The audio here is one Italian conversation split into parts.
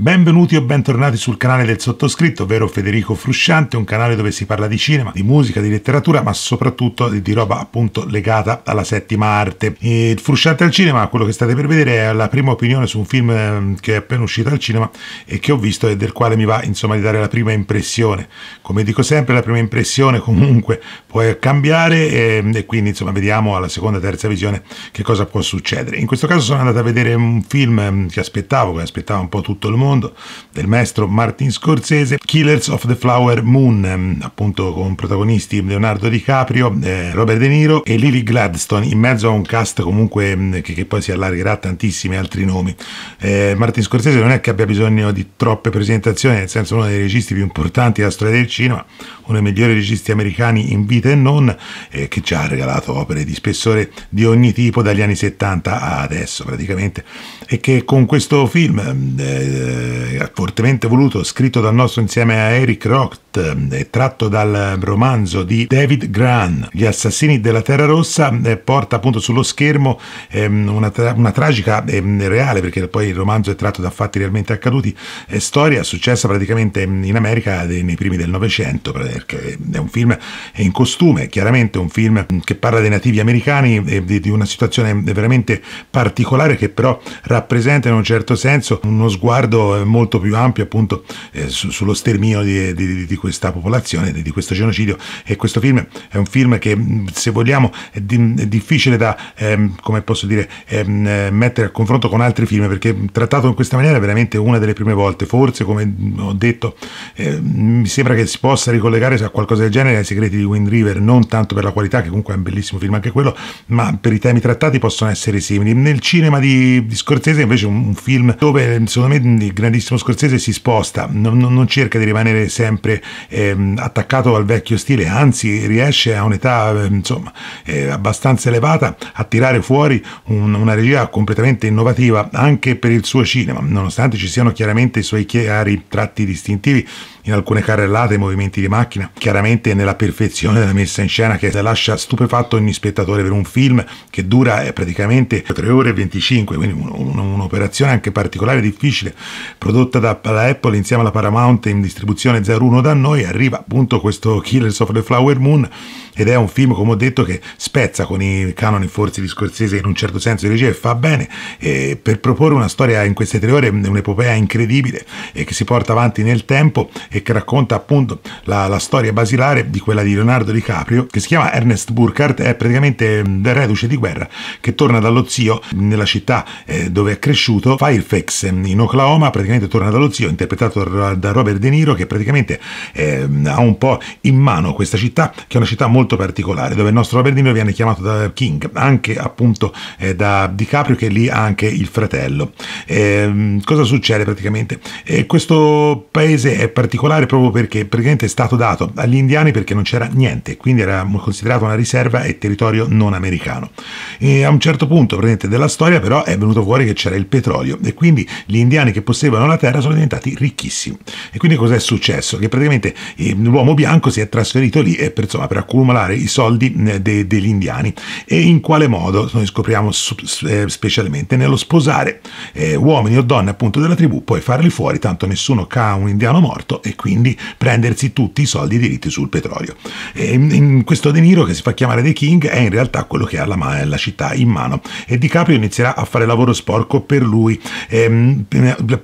Benvenuti o bentornati sul canale del sottoscritto, ovvero Federico Frusciante, un canale dove si parla di cinema, di musica, di letteratura, ma soprattutto di roba appunto legata alla settima arte. Il Frusciante al cinema, quello che state per vedere è la prima opinione su un film ehm, che è appena uscito al cinema e che ho visto e del quale mi va insomma di dare la prima impressione. Come dico sempre, la prima impressione comunque può cambiare e, ehm, e quindi insomma vediamo alla seconda e terza visione che cosa può succedere. In questo caso sono andato a vedere un film ehm, che aspettavo, che aspettava un po' tutto il mondo mondo del maestro Martin Scorsese, Killers of the Flower Moon, appunto con protagonisti Leonardo DiCaprio, eh, Robert De Niro e Lily Gladstone, in mezzo a un cast comunque mm, che, che poi si allargherà a tantissimi altri nomi. Eh, Martin Scorsese non è che abbia bisogno di troppe presentazioni, nel senso uno dei registi più importanti della storia del cinema, uno dei migliori registi americani in vita e non, eh, che ci ha regalato opere di spessore di ogni tipo dagli anni 70 a adesso praticamente, e che con questo film... Mm, eh, eh, fortemente voluto, scritto dal nostro insieme a Eric Rocht eh, e tratto dal romanzo di David Gran, Gli assassini della Terra Rossa, eh, porta appunto sullo schermo ehm, una, tra- una, tragica ehm, reale, perché poi il romanzo è tratto da fatti realmente accaduti, eh, storia successa praticamente ehm, in America nei primi del Novecento, perché è un film in costume, chiaramente un film che parla dei nativi americani e di, di una situazione veramente particolare che però rappresenta in un certo senso uno sguardo eh, molto, più ampio appunto eh, su, sullo sterminio di, di, di, questa popolazione, di, di, questo genocidio e questo film è un film che mm, se vogliamo è, è difficile da, ehm, come posso dire, ehm, eh, mettere a confronto con altri film perché mm, trattato in questa maniera è veramente una delle prime volte, forse come mm, ho detto eh, mi sembra che si possa ricollegare a qualcosa del genere ai segreti di Wind River, non tanto per la qualità che comunque è un bellissimo film anche quello, ma per i temi trattati possono essere simili. Nel cinema di, di Scorsese invece un, un film dove secondo me grandissimo Scorsese si sposta, non, non cerca di rimanere sempre eh, attaccato al vecchio stile, anzi riesce a un'età ehm, insomma, eh, abbastanza elevata a tirare fuori un, una regia completamente innovativa anche per il suo cinema, nonostante ci siano chiaramente i suoi chiari tratti distintivi in alcune carrellate, i movimenti di macchina, chiaramente nella perfezione della messa in scena che lascia stupefatto ogni spettatore per un film che dura eh, praticamente 3 ore e 25, quindi un'operazione anche particolare e difficile, prodotta da Apple insieme alla Paramount in distribuzione 01 da noi, arriva appunto questo Killers of the Flower Moon ed è un film, come ho detto, che spezza con i canoni forse di Scorsese in un certo senso di regia e fa bene e per proporre una storia in queste tre ore, un'epopea incredibile e che si porta avanti nel tempo e e che racconta appunto la, la storia basilare di quella di Leonardo DiCaprio che si chiama Ernest Burkhardt, è praticamente del mm, reduce di guerra che torna dallo zio nella città eh, dove è cresciuto, Firefax mm, in Oklahoma, praticamente torna dallo zio interpretato da Robert De Niro che praticamente eh, ha un po' in mano questa città che è una città molto particolare dove il nostro Robert De Niro viene chiamato da King, anche appunto eh, da DiCaprio che lì ha anche il fratello. Ehm, cosa succede praticamente? Eh, questo paese è particolare particolare proprio perché praticamente è stato dato agli indiani perché non c'era niente, quindi era considerato una riserva e territorio non americano. E a un certo punto della storia però è venuto fuori che c'era il petrolio e quindi gli indiani che possedevano la terra sono diventati ricchissimi. E quindi cos'è successo? Che praticamente eh, l'uomo bianco si è trasferito lì eh, per, insomma, per accumulare i soldi eh, de- degli indiani. E in quale modo? Noi scopriamo specialmente nello sposare eh, uomini o donne appunto della tribù, poi farli fuori, tanto nessuno ca un indiano morto e quindi prendersi tutti i soldi diritti sul petrolio. E, questo deniro che si fa chiamare The King è in realtà quello che ha la, la città in mano e Di Caprio inizierà a fare lavoro sporco per lui. E, ehm,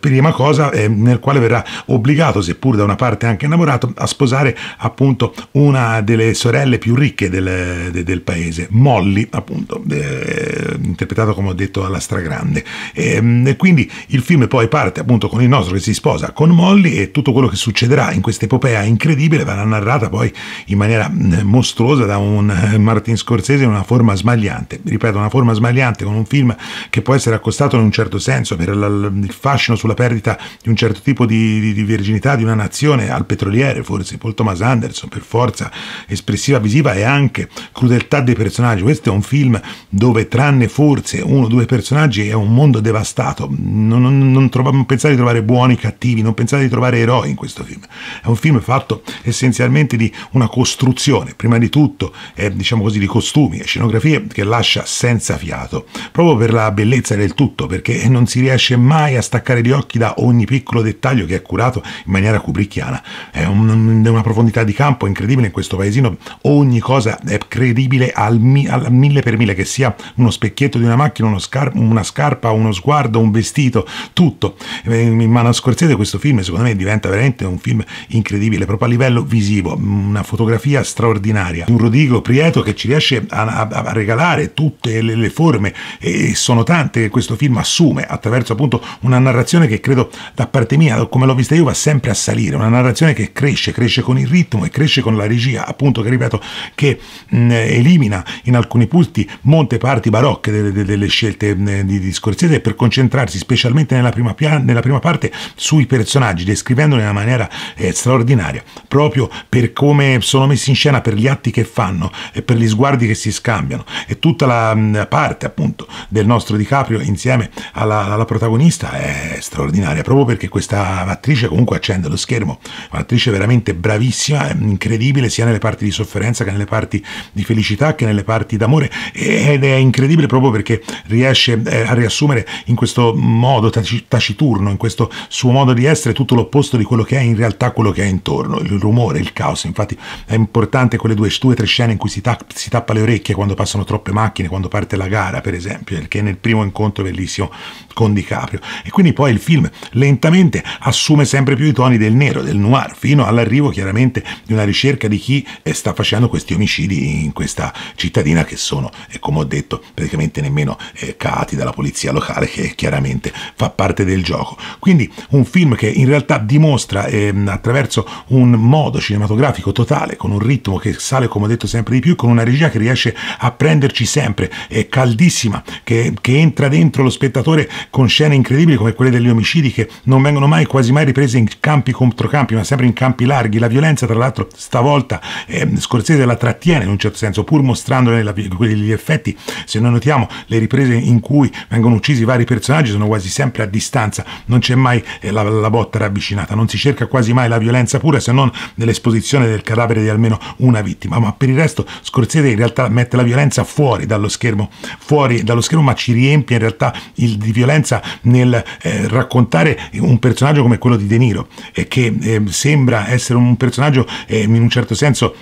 prima cosa ehm, nel quale verrà obbligato, seppur da una parte anche innamorato, a sposare appunto una delle sorelle più ricche del, de, del paese, Molly appunto, eh, interpretato come ho detto alla stragrande. Ehm, e, quindi il film poi parte appunto con il nostro che si sposa con Molly e tutto quello che succede succederà in questa epopea incredibile verrà narrata poi in maniera mm, mostruosa da un eh, Martin Scorsese in una forma smagliante, ripeto una forma smagliante con un film che può essere accostato in un certo senso per il fascino sulla perdita di un certo tipo di, di, di virginità di una nazione al petroliere forse Paul Thomas Anderson per forza espressiva visiva e anche crudeltà dei personaggi, questo è un film dove tranne forse uno o due personaggi è un mondo devastato, non, non, non, non pensate di trovare buoni, cattivi, non pensate di trovare eroi in questo film. È un film fatto essenzialmente di una costruzione, prima di tutto, eh, diciamo così, di costumi e scenografie che lascia senza fiato, proprio per la bellezza del tutto, perché non si riesce mai a staccare gli occhi da ogni piccolo dettaglio che è curato in maniera cubricchiana. È un, una profondità di campo incredibile in questo paesino, ogni cosa è credibile al, mi, al mille per mille, che sia uno specchietto di una macchina, scar una scarpa, uno sguardo, un vestito, tutto. Eh, in mano a Scorsese questo film secondo me diventa veramente un un film incredibile, proprio a livello visivo, una fotografia straordinaria, un Rodrigo Prieto che ci riesce a, a, a regalare tutte le, le, forme e sono tante che questo film assume attraverso appunto una narrazione che credo da parte mia, come l'ho vista io, va sempre a salire, una narrazione che cresce, cresce con il ritmo e cresce con la regia, appunto che ripeto, che mh, elimina in alcuni punti molte parti barocche delle, delle scelte mh, di, di Scorsese per concentrarsi specialmente nella prima, nella prima parte sui personaggi, descrivendoli in una maniera maniera eh, straordinaria, proprio per come sono messi in scena, per gli atti che fanno e per gli sguardi che si scambiano. E tutta la mh, mm, parte appunto del nostro DiCaprio insieme alla, alla, protagonista è straordinaria, proprio perché questa attrice comunque accende lo schermo, un'attrice veramente bravissima, incredibile sia nelle parti di sofferenza che nelle parti di felicità che nelle parti d'amore ed è incredibile proprio perché riesce eh, a riassumere in questo modo taciturno, in questo suo modo di essere tutto l'opposto di quello che è in in realtà quello che è intorno, il rumore, il caos. Infatti è importante quelle due, due tre scene in cui si, ta si, tappa le orecchie quando passano troppe macchine, quando parte la gara, per esempio, che è nel primo incontro bellissimo con DiCaprio. E quindi poi il film lentamente assume sempre più i toni del nero, del noir, fino all'arrivo chiaramente di una ricerca di chi sta facendo questi omicidi in questa cittadina che sono, come ho detto, praticamente nemmeno eh, cati dalla polizia locale che chiaramente fa parte del gioco. Quindi un film che in realtà dimostra eh, Ehm, attraverso un modo cinematografico totale, con un ritmo che sale, come ho detto, sempre di più, con una regia che riesce a prenderci sempre, è caldissima, che, che entra dentro lo spettatore con scene incredibili come quelle degli omicidi che non vengono mai, quasi mai riprese in campi contro campi, ma sempre in campi larghi. La violenza, tra l'altro, stavolta eh, Scorsese la trattiene in un certo senso, pur mostrandone la, gli effetti. Se noi notiamo le riprese in cui vengono uccisi vari personaggi sono quasi sempre a distanza, non c'è mai eh, la, la botta ravvicinata, non si cerca quasi mai la violenza pura se non nell'esposizione del cadavere di almeno una vittima, ma per il resto Scorsese in realtà mette la violenza fuori dallo schermo, fuori dallo schermo ma ci riempie in realtà il, di violenza nel eh, raccontare un personaggio come quello di De Niro, eh, che eh, sembra essere un personaggio eh, in un certo senso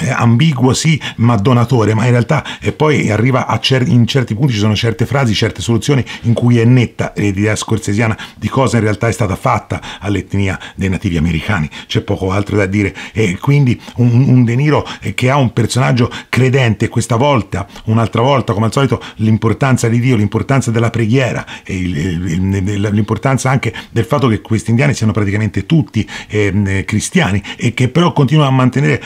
eh, ambiguo sì, ma donatore, ma in realtà e eh, poi arriva a cer- in certi punti ci sono certe frasi, certe soluzioni in cui è netta l'idea scorsesiana di cosa in realtà è stata fatta all'etnia dei nativi americani, c'è poco altro da dire e quindi un, un De Niro eh, che ha un personaggio credente questa volta, un'altra volta come al solito l'importanza di Dio, l'importanza della preghiera, l'importanza anche del fatto che questi indiani siano praticamente tutti ehm, eh, cristiani e che però continuano a mantenere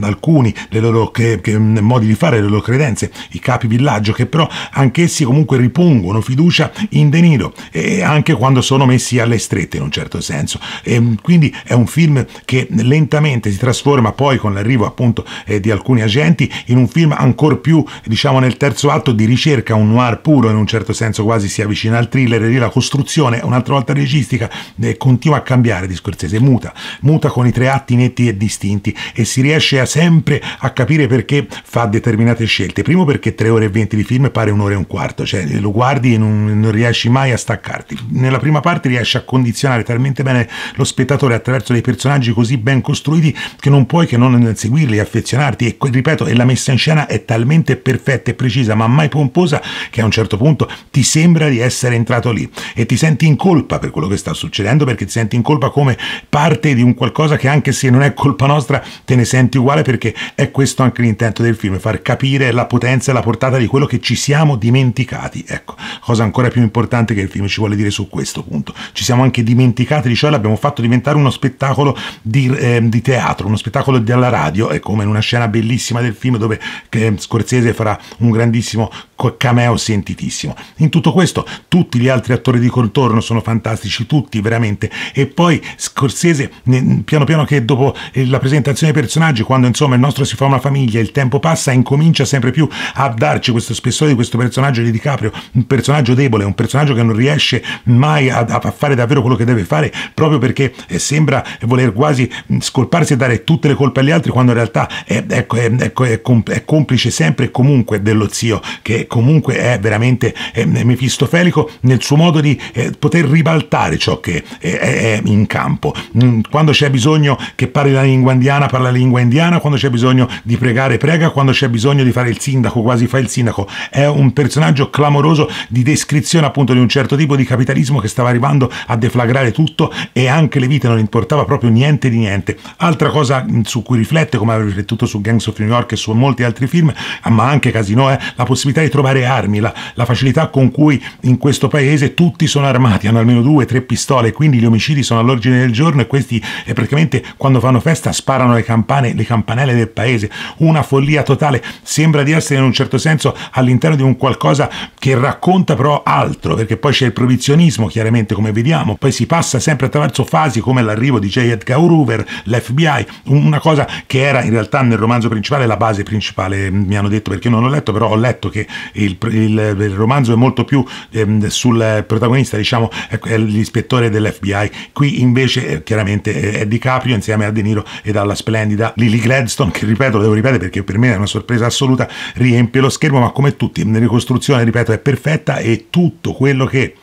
alcune alcuni le loro che, che, mm, modi di fare, le loro credenze, i capi villaggio che però anch'essi comunque ripongono fiducia in De Niro e anche quando sono messi alle strette in un certo senso. E mm, quindi è un film che lentamente si trasforma poi con l'arrivo appunto eh, di alcuni agenti in un film ancora più diciamo nel terzo atto di ricerca, un noir puro in un certo senso quasi si avvicina al thriller e lì la costruzione un'altra volta registica eh, continua a cambiare di Scorsese, muta, muta con i tre atti netti e distinti e si riesce a sempre sempre a capire perché fa determinate scelte. Primo perché 3 ore e 20 di film pare un'ora e un quarto, cioè lo guardi e non, non riesci mai a staccarti. Nella prima parte riesci a condizionare talmente bene lo spettatore attraverso dei personaggi così ben costruiti che non puoi che non seguirli, affezionarti e ripeto, e la messa in scena è talmente perfetta e precisa, ma mai pomposa che a un certo punto ti sembra di essere entrato lì e ti senti in colpa per quello che sta succedendo perché ti senti in colpa come parte di un qualcosa che anche se non è colpa nostra te ne senti uguale perché perché è questo anche l'intento del film, far capire la potenza e la portata di quello che ci siamo dimenticati. Ecco, cosa ancora più importante che il film ci vuole dire su questo punto. Ci siamo anche dimenticati di ciò e l'abbiamo fatto diventare uno spettacolo di, eh, di teatro, uno spettacolo alla radio, è come in una scena bellissima del film dove Scorsese farà un grandissimo cameo sentitissimo. In tutto questo tutti gli altri attori di contorno sono fantastici, tutti veramente. E poi Scorsese, piano piano che dopo eh, la presentazione dei personaggi, quando insomma il nostro si fa una famiglia, il tempo passa, incomincia sempre più a darci questo spessore di questo personaggio di DiCaprio, un personaggio debole, un personaggio che non riesce mai a, a fare davvero quello che deve fare, proprio perché eh, sembra voler quasi scolparsi e dare tutte le colpe agli altri, quando in realtà è, ecco, è, ecco, è, è complice sempre e comunque dello zio che comunque è veramente eh, mefistofelico nel suo modo di eh, poter ribaltare ciò che eh, è, in campo. Mm, quando c'è bisogno che parli la lingua indiana, parla la lingua indiana, quando c'è bisogno di pregare, prega, quando c'è bisogno di fare il sindaco, quasi fa il sindaco. È un personaggio clamoroso di descrizione appunto di un certo tipo di capitalismo che stava arrivando a deflagrare tutto e anche le vite non importava proprio niente di niente. Altra cosa mm, su cui riflette, come aveva riflettuto su Gangs of New York e su molti altri film, ma anche Casino, è la possibilità di trovare armi, la, la, facilità con cui in questo paese tutti sono armati, hanno almeno due, tre pistole, quindi gli omicidi sono all'ordine del giorno e questi eh, praticamente quando fanno festa sparano le campane, le campanelle del paese, una follia totale, sembra di essere in un certo senso all'interno di un qualcosa che racconta però altro, perché poi c'è il proibizionismo chiaramente come vediamo, poi si passa sempre attraverso fasi come l'arrivo di J. Edgar Hoover, l'FBI, una cosa che era in realtà nel romanzo principale la base principale, mi hanno detto perché non ho letto, però ho letto che il, il, il romanzo è molto più ehm, sul protagonista, diciamo, è l'ispettore dell'FBI. Qui invece eh, chiaramente eh, è Di Caprio insieme a De Niro ed alla splendida Lily Gladstone, che ripeto, devo ripetere perché per me è una sorpresa assoluta, riempie lo schermo, ma come tutti, la ricostruzione, ripeto, è perfetta e tutto quello che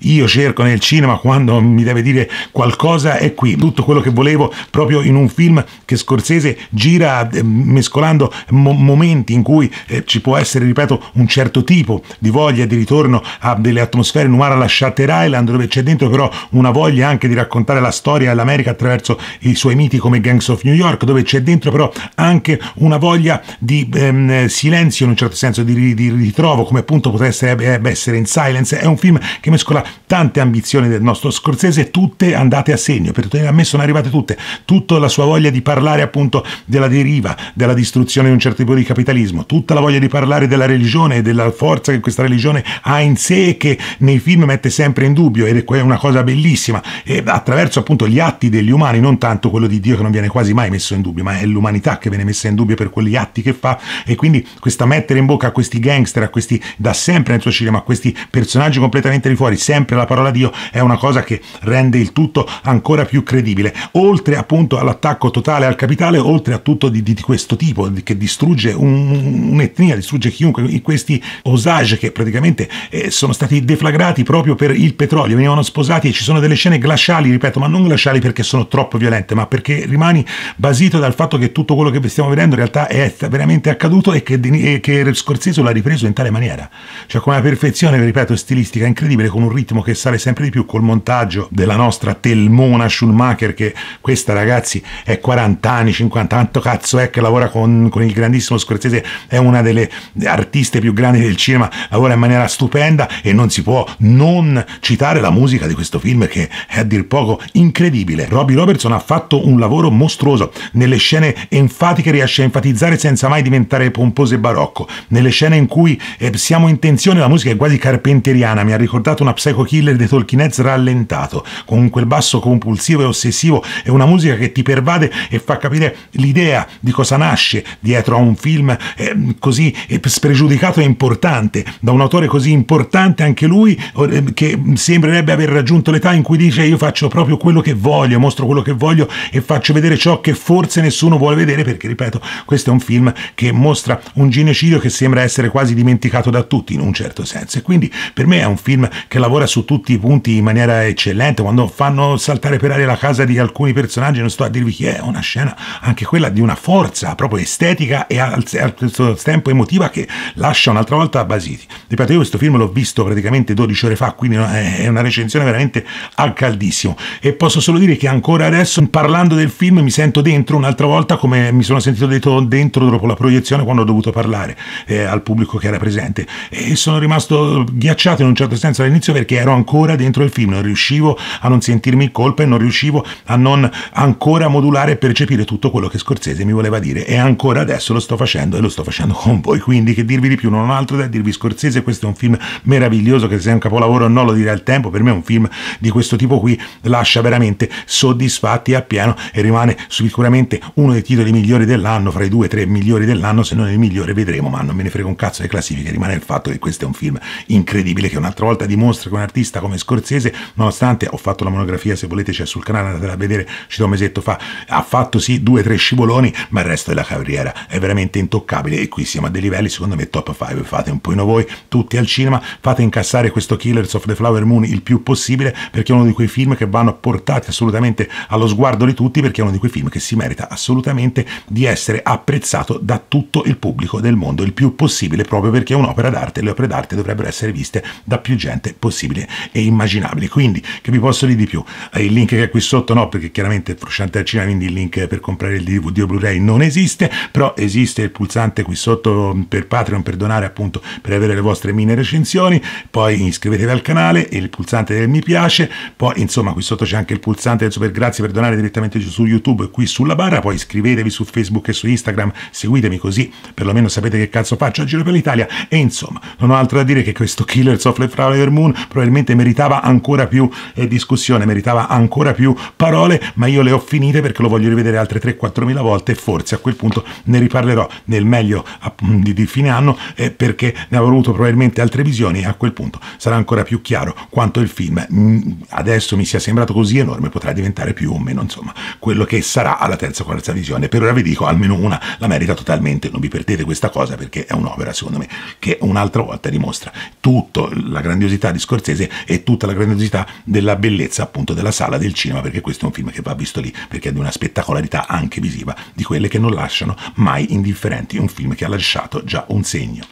io cerco nel cinema quando mi deve dire qualcosa è qui, tutto quello che volevo proprio in un film che Scorsese gira eh, mescolando mo momenti in cui eh, ci può essere, ripeto, un certo tipo di voglia di ritorno a delle atmosfere noir alla Shutter Island dove c'è dentro però una voglia anche di raccontare la storia dell'America attraverso i suoi miti come Gangs of New York dove c'è dentro però anche una voglia di ehm, silenzio in un certo senso, di, di ritrovo come appunto potrebbe eh, essere in Silence, è un film che mescola tante ambizioni del nostro Scorsese, tutte andate a segno, perché a me sono arrivate tutte, tutta la sua voglia di parlare appunto della deriva, della distruzione di un certo tipo di capitalismo, tutta la voglia di parlare della religione e della forza che questa religione ha in sé e che nei film mette sempre in dubbio ed è una cosa bellissima, e attraverso appunto gli atti degli umani, non tanto quello di Dio che non viene quasi mai messo in dubbio, ma è l'umanità che viene messa in dubbio per quegli atti che fa e quindi questa mettere in bocca a questi gangster, a questi da sempre nel suo cinema, a questi personaggi completamente di fuori, sempre sempre la parola Dio è una cosa che rende il tutto ancora più credibile, oltre appunto all'attacco totale al capitale, oltre a tutto di, di questo tipo che distrugge un, un'etnia, distrugge chiunque, questi osage che praticamente eh, sono stati deflagrati proprio per il petrolio, venivano sposati e ci sono delle scene glaciali, ripeto, ma non glaciali perché sono troppo violente, ma perché rimani basito dal fatto che tutto quello che stiamo vedendo in realtà è veramente accaduto e che, e che Scorsese l'ha ripreso in tale maniera, cioè con una perfezione, ripeto, stilistica incredibile, con un ritmo ritmo che sale sempre di più col montaggio della nostra Telmona Schumacher che questa ragazzi è 40 anni, 50, tanto cazzo è che lavora con, con il grandissimo Scorsese, è una delle artiste più grandi del cinema, lavora in maniera stupenda e non si può non citare la musica di questo film che è a dir poco incredibile. Robbie Robertson ha fatto un lavoro mostruoso, nelle scene enfatiche riesce a enfatizzare senza mai diventare pomposo e barocco, nelle scene in cui eh, siamo in tensione la musica è quasi carpenteriana, mi ha ricordato una psycho cieco killer dei Tolkien Heads rallentato, con quel basso compulsivo e ossessivo e una musica che ti pervade e fa capire l'idea di cosa nasce dietro a un film eh, così eh, spregiudicato e importante, da un autore così importante anche lui, eh, che sembrerebbe aver raggiunto l'età in cui dice io faccio proprio quello che voglio, mostro quello che voglio e faccio vedere ciò che forse nessuno vuole vedere, perché ripeto, questo è un film che mostra un genocidio che sembra essere quasi dimenticato da tutti in un certo senso e quindi per me è un film che lavora lavora su tutti i punti in maniera eccellente, quando fanno saltare per aria la casa di alcuni personaggi, non sto a dirvi chi è, è una scena anche quella di una forza proprio estetica e al, stesso tempo emotiva che lascia un'altra volta a Basiti. Ripeto, io questo film l'ho visto praticamente 12 ore fa, quindi è una recensione veramente al caldissimo e posso solo dire che ancora adesso parlando del film mi sento dentro un'altra volta come mi sono sentito detto dentro dopo la proiezione quando ho dovuto parlare eh, al pubblico che era presente e sono rimasto ghiacciato in un certo senso all'inizio perché perché ero ancora dentro il film, non riuscivo a non sentirmi in colpa e non riuscivo a non ancora modulare e percepire tutto quello che Scorsese mi voleva dire e ancora adesso lo sto facendo e lo sto facendo con voi, quindi che dirvi di più, non ho altro da dirvi Scorsese, questo è un film meraviglioso che se è un capolavoro o no lo dirà al tempo, per me un film di questo tipo qui lascia veramente soddisfatti appieno e rimane sicuramente uno dei titoli migliori dell'anno, fra i due o tre migliori dell'anno, se non il migliore vedremo, ma non me ne frega un cazzo le classifiche, rimane il fatto che questo è un film incredibile che un'altra volta dimostra che una artista come Scorsese, nonostante ho fatto la monografia, se volete c'è sul canale, andate a vedere, ci do un mesetto fa, ha fatto sì due o tre scivoloni, ma il resto della carriera è veramente intoccabile e qui siamo a dei livelli, secondo me, top 5, fate un po' in voi, tutti al cinema, fate incassare questo Killers of the Flower Moon il più possibile, perché è uno di quei film che vanno portati assolutamente allo sguardo di tutti, perché è uno di quei film che si merita assolutamente di essere apprezzato da tutto il pubblico del mondo, il più possibile, proprio perché è un'opera d'arte, e le opere d'arte dovrebbero essere viste da più gente possibile possibile e immaginabile. Quindi, che vi posso dire di più? Eh, il link che è qui sotto no, perché chiaramente Frusciante al cinema, quindi il link per comprare il DVD o Blu-ray non esiste, però esiste il pulsante qui sotto mm, per Patreon, per donare appunto, per avere le vostre mini recensioni, poi iscrivetevi al canale e il pulsante del mi piace, poi insomma qui sotto c'è anche il pulsante del super grazie per donare direttamente su YouTube qui sulla barra, poi iscrivetevi su Facebook e su Instagram, seguitemi così perlomeno sapete che cazzo faccio a giro per l'Italia e insomma non ho altro da dire che questo Killers of the Flower Moon probabilmente probabilmente meritava ancora più eh, discussione, meritava ancora più parole, ma io le ho finite perché lo voglio rivedere altre 3-4 mila volte e forse a quel punto ne riparlerò nel meglio di, di fine anno eh, perché ne avrò avuto probabilmente altre visioni e a quel punto sarà ancora più chiaro quanto il film mh, mm, adesso mi sia sembrato così enorme potrà diventare più o meno insomma quello che sarà alla terza o quarta visione. Per ora vi dico almeno una la merita totalmente, non vi perdete questa cosa perché è un'opera secondo me che un'altra volta dimostra tutta la grandiosità di Scorsese Scorsese e tutta la grandiosità della bellezza appunto della sala del cinema, perché questo è un film che va visto lì, perché è di una spettacolarità anche visiva, di quelle che non lasciano mai indifferenti, un film che ha lasciato già un segno.